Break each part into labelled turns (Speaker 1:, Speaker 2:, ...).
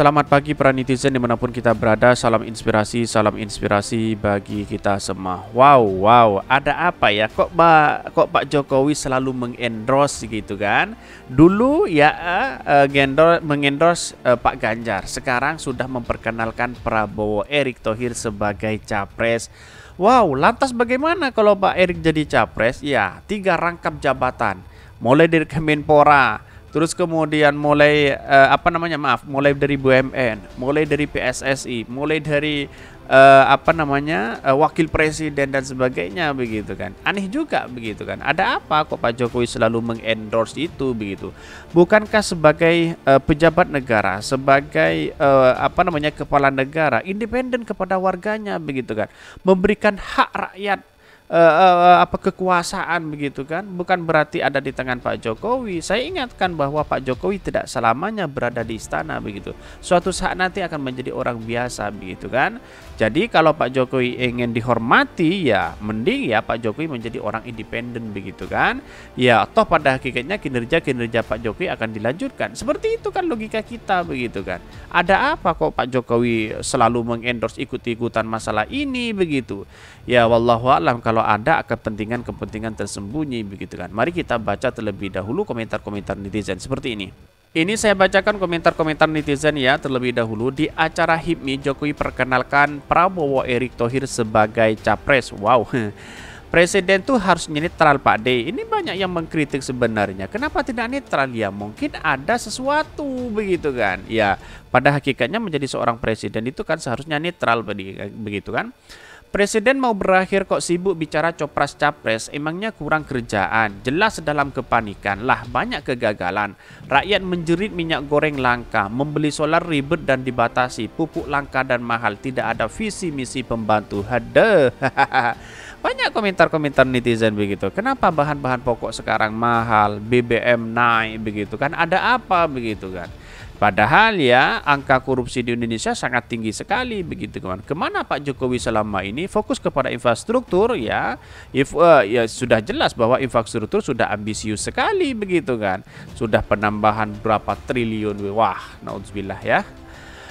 Speaker 1: Selamat pagi para netizen dimanapun kita berada Salam inspirasi, salam inspirasi bagi kita semua Wow, wow, ada apa ya? Kok, ba, kok Pak Jokowi selalu mengendorse gitu kan? Dulu ya uh, mengendorse uh, Pak Ganjar Sekarang sudah memperkenalkan Prabowo Erick Thohir sebagai capres Wow, lantas bagaimana kalau Pak Erick jadi capres? Ya, tiga rangkap jabatan Mulai dari Kemenpora, Terus kemudian mulai uh, apa namanya maaf, mulai dari BUMN, mulai dari PSSI, mulai dari uh, apa namanya uh, wakil presiden dan sebagainya begitu kan. Aneh juga begitu kan. Ada apa kok Pak Jokowi selalu mengendorse itu begitu? Bukankah sebagai uh, pejabat negara, sebagai uh, apa namanya kepala negara, independen kepada warganya begitu kan, memberikan hak rakyat uh, uh, apa kekuasaan begitu kan bukan berarti ada di tangan Pak Jokowi saya ingatkan bahwa Pak Jokowi tidak selamanya berada di istana begitu suatu saat nanti akan menjadi orang biasa begitu kan jadi kalau Pak Jokowi ingin dihormati ya mending ya Pak Jokowi menjadi orang independen begitu kan ya toh pada hakikatnya kinerja-kinerja Pak Jokowi akan dilanjutkan seperti itu kan logika kita begitu kan ada apa kok Pak Jokowi selalu mengendorse ikut-ikutan masalah ini begitu ya wallahualam kalau kalau ada kepentingan-kepentingan tersembunyi begitu kan. Mari kita baca terlebih dahulu komentar-komentar netizen seperti ini. Ini saya bacakan komentar-komentar netizen ya terlebih dahulu di acara HIPMI Jokowi perkenalkan Prabowo Erick Thohir sebagai capres. Wow. Presiden tuh harus netral Pak D. Ini banyak yang mengkritik sebenarnya. Kenapa tidak netral ya? Mungkin ada sesuatu begitu kan. Ya, pada hakikatnya menjadi seorang presiden itu kan seharusnya netral begitu kan. Presiden mau berakhir kok sibuk bicara copras-capres, emangnya kurang kerjaan. Jelas dalam kepanikan, lah banyak kegagalan. Rakyat menjerit minyak goreng langka, membeli solar ribet dan dibatasi, pupuk langka dan mahal, tidak ada visi misi pembantu. Hade. banyak komentar-komentar netizen begitu. Kenapa bahan-bahan pokok sekarang mahal, BBM naik begitu kan? Ada apa begitu kan? Padahal ya angka korupsi di Indonesia sangat tinggi sekali begitu kawan. Kemana Pak Jokowi selama ini fokus kepada infrastruktur ya, if, uh, ya sudah jelas bahwa infrastruktur sudah ambisius sekali begitu kan. Sudah penambahan berapa triliun wah naudzubillah ya.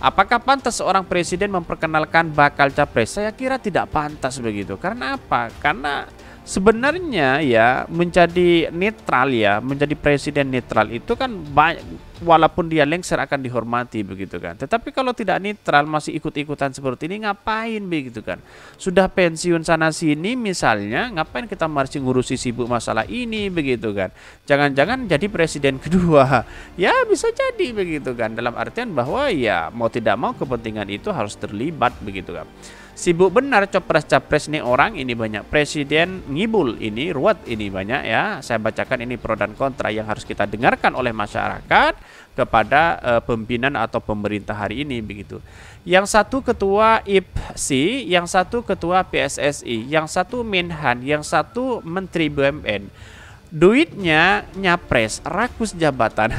Speaker 1: Apakah pantas seorang presiden memperkenalkan bakal capres? Saya kira tidak pantas begitu. Karena apa? Karena sebenarnya ya menjadi netral ya menjadi presiden netral itu kan banyak walaupun dia lengser akan dihormati begitu kan tetapi kalau tidak netral masih ikut-ikutan seperti ini ngapain begitu kan sudah pensiun sana sini misalnya ngapain kita masih ngurusi sibuk masalah ini begitu kan jangan-jangan jadi presiden kedua ya bisa jadi begitu kan dalam artian bahwa ya mau tidak mau kepentingan itu harus terlibat begitu kan Sibuk benar copres capres nih orang ini banyak. Presiden ngibul ini ruwet ini banyak ya. Saya bacakan ini pro dan kontra yang harus kita dengarkan oleh masyarakat kepada uh, pimpinan atau pemerintah hari ini begitu. Yang satu ketua IPSI, yang satu ketua PSSI, yang satu Minhan yang satu menteri BUMN duitnya nyapres rakus jabatan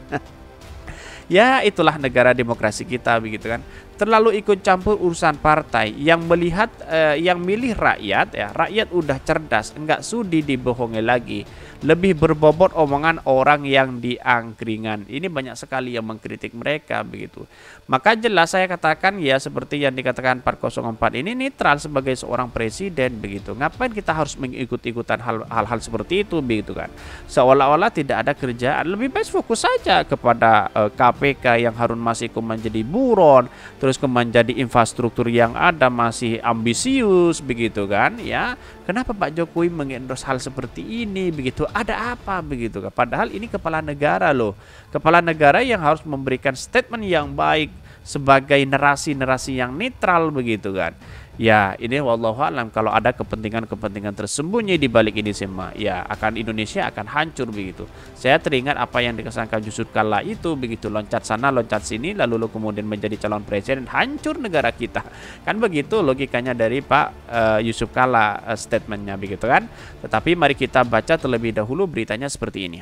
Speaker 1: ya itulah negara demokrasi kita begitu kan terlalu ikut campur urusan partai yang melihat eh, yang milih rakyat ya rakyat udah cerdas enggak sudi dibohongi lagi lebih berbobot omongan orang yang diangkringan ini banyak sekali yang mengkritik mereka begitu maka jelas saya katakan ya seperti yang dikatakan 404 ini netral sebagai seorang presiden begitu ngapain kita harus mengikut-ikutan hal-hal seperti itu begitu kan seolah-olah tidak ada kerjaan lebih baik fokus saja kepada eh, KPK yang Harun Masiku menjadi buron terus terus jadi infrastruktur yang ada masih ambisius begitu kan ya kenapa Pak Jokowi mengendorse hal seperti ini begitu ada apa begitu kan padahal ini kepala negara loh kepala negara yang harus memberikan statement yang baik sebagai narasi-narasi yang netral begitu kan Ya, ini wallahu kalau ada kepentingan-kepentingan tersembunyi di balik ini semua, ya akan Indonesia akan hancur begitu. Saya teringat apa yang dikesankan Yusuf Kalla itu begitu loncat sana, loncat sini lalu lo kemudian menjadi calon presiden, hancur negara kita. Kan begitu logikanya dari Pak uh, Yusuf Kalla uh, statementnya begitu kan. Tetapi mari kita baca terlebih dahulu beritanya seperti ini.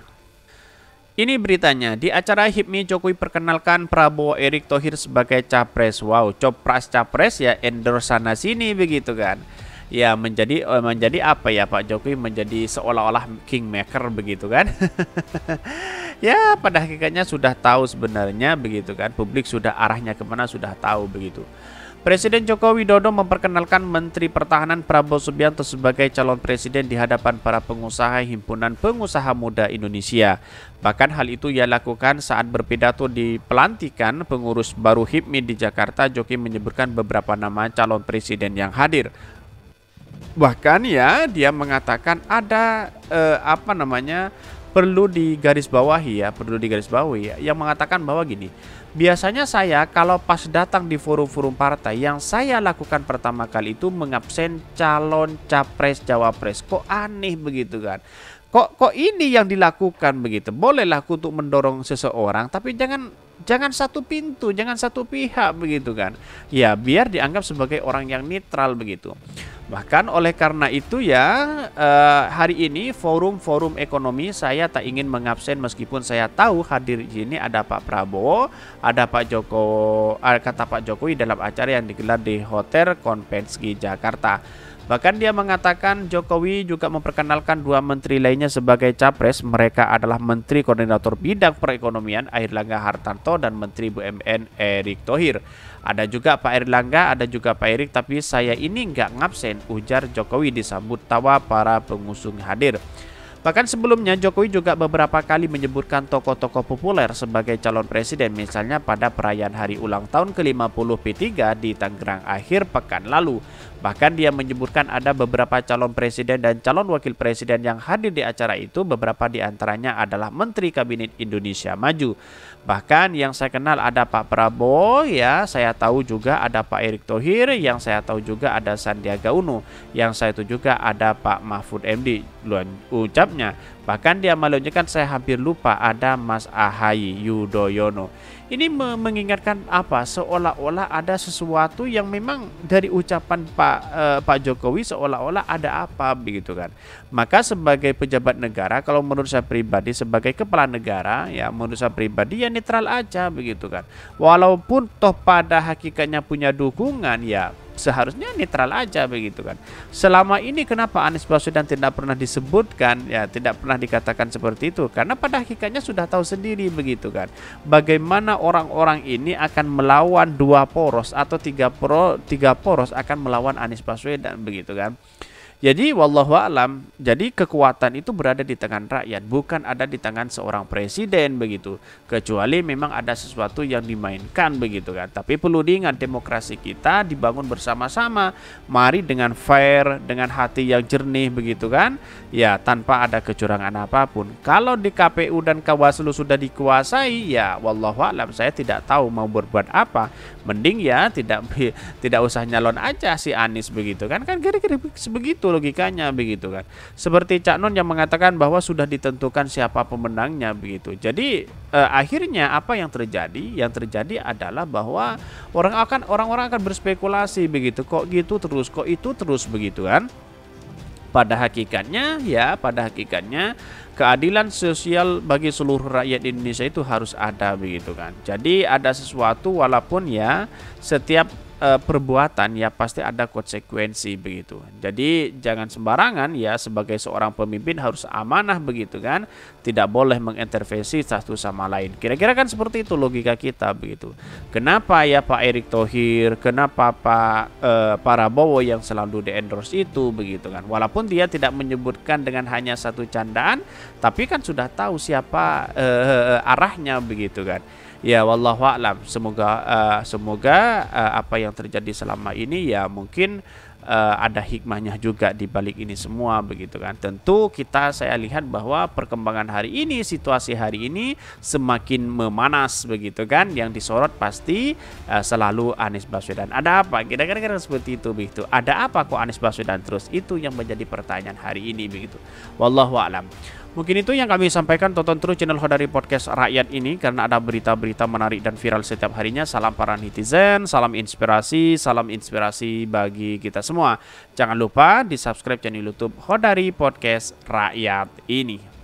Speaker 1: Ini beritanya, di acara HIPMI Jokowi perkenalkan Prabowo Erick Thohir sebagai capres. Wow, copras capres ya endorse sana sini begitu kan. Ya menjadi eh, menjadi apa ya Pak Jokowi menjadi seolah-olah kingmaker begitu kan. ya pada hakikatnya sudah tahu sebenarnya begitu kan. Publik sudah arahnya kemana sudah tahu begitu. Presiden Joko Widodo memperkenalkan Menteri Pertahanan Prabowo Subianto sebagai calon presiden di hadapan para pengusaha Himpunan Pengusaha Muda Indonesia. Bahkan hal itu ia lakukan saat berpidato di pelantikan pengurus baru HIPMI di Jakarta, Jokowi menyebutkan beberapa nama calon presiden yang hadir. Bahkan ya, dia mengatakan ada eh, apa namanya perlu digarisbawahi ya, perlu digarisbawahi ya, yang mengatakan bahwa gini, Biasanya saya kalau pas datang di forum-forum partai yang saya lakukan pertama kali itu mengabsen calon capres cawapres. Kok aneh begitu kan? Kok kok ini yang dilakukan begitu? Bolehlah untuk mendorong seseorang tapi jangan jangan satu pintu, jangan satu pihak begitu kan. Ya, biar dianggap sebagai orang yang netral begitu. Bahkan oleh karena itu ya eh, hari ini forum-forum ekonomi saya tak ingin mengabsen meskipun saya tahu hadir di sini ada Pak Prabowo, ada Pak Joko, eh, kata Pak Jokowi dalam acara yang digelar di Hotel Konvensi Jakarta. Bahkan dia mengatakan Jokowi juga memperkenalkan dua menteri lainnya sebagai capres. Mereka adalah Menteri Koordinator Bidang Perekonomian Airlangga Hartanto dan Menteri BUMN Erick Thohir. Ada juga Pak Erlangga, ada juga Pak Erick, tapi saya ini nggak ngabsen, ujar Jokowi disambut tawa para pengusung hadir. Bahkan sebelumnya Jokowi juga beberapa kali menyebutkan tokoh-tokoh populer sebagai calon presiden misalnya pada perayaan hari ulang tahun ke-50 P3 di Tangerang akhir pekan lalu. Bahkan dia menyebutkan ada beberapa calon presiden dan calon wakil presiden yang hadir di acara itu, beberapa di antaranya adalah Menteri Kabinet Indonesia Maju. Bahkan yang saya kenal ada Pak Prabowo, ya saya tahu juga ada Pak Erick Thohir, yang saya tahu juga ada Sandiaga Uno, yang saya tahu juga ada Pak Mahfud MD. Luan ucapnya, Bahkan dia kan saya hampir lupa ada Mas Ahaye Yudhoyono. Ini mengingatkan apa? Seolah-olah ada sesuatu yang memang dari ucapan Pak eh, Pak Jokowi seolah-olah ada apa begitu kan. Maka sebagai pejabat negara kalau menurut saya pribadi sebagai kepala negara ya menurut saya pribadi ya netral aja begitu kan. Walaupun toh pada hakikatnya punya dukungan ya seharusnya netral aja begitu kan. Selama ini kenapa Anies Baswedan tidak pernah disebutkan ya tidak pernah dikatakan seperti itu karena pada hakikatnya sudah tahu sendiri begitu kan. Bagaimana orang-orang ini akan melawan dua poros atau tiga pro tiga poros akan melawan Anies Baswedan begitu kan. Jadi wallahu alam, jadi kekuatan itu berada di tangan rakyat, bukan ada di tangan seorang presiden begitu. Kecuali memang ada sesuatu yang dimainkan begitu kan. Tapi perlu diingat demokrasi kita dibangun bersama-sama. Mari dengan fair, dengan hati yang jernih begitu kan. Ya, tanpa ada kecurangan apapun. Kalau di KPU dan Kawaslu sudah dikuasai, ya wallahu alam saya tidak tahu mau berbuat apa. Mending ya tidak tidak usah nyalon aja si Anies begitu kan. Kan kira-kira begitu itu logikanya begitu kan. Seperti Cak Nun yang mengatakan bahwa sudah ditentukan siapa pemenangnya begitu. Jadi eh, akhirnya apa yang terjadi? Yang terjadi adalah bahwa orang akan orang-orang akan berspekulasi begitu. Kok gitu terus, kok itu terus begitu kan. Pada hakikatnya ya, pada hakikatnya keadilan sosial bagi seluruh rakyat Indonesia itu harus ada begitu kan. Jadi ada sesuatu walaupun ya setiap uh, perbuatan ya pasti ada konsekuensi begitu. Jadi jangan sembarangan ya sebagai seorang pemimpin harus amanah begitu kan. Tidak boleh mengintervensi satu sama lain. Kira-kira kan seperti itu logika kita begitu. Kenapa ya Pak Erick Thohir, kenapa Pak uh, eh, Parabowo yang selalu di endorse itu begitu kan. Walaupun dia tidak menyebutkan dengan hanya satu candaan, tapi kan sudah tahu siapa uh, arahnya begitu kan ya wallahu alam semoga uh, semoga uh, apa yang terjadi selama ini ya mungkin uh, ada hikmahnya juga di balik ini semua begitu kan. Tentu kita saya lihat bahwa perkembangan hari ini, situasi hari ini semakin memanas begitu kan. Yang disorot pasti uh, selalu Anies Baswedan. Ada apa? Kira-kira seperti itu begitu. Ada apa kok Anies Baswedan terus? Itu yang menjadi pertanyaan hari ini begitu. Wallahu a'lam. Mungkin itu yang kami sampaikan. Tonton terus channel Hodari Podcast Rakyat ini karena ada berita-berita menarik dan viral setiap harinya. Salam para netizen, salam inspirasi, salam inspirasi bagi kita semua. Jangan lupa di subscribe channel YouTube Hodari Podcast Rakyat ini.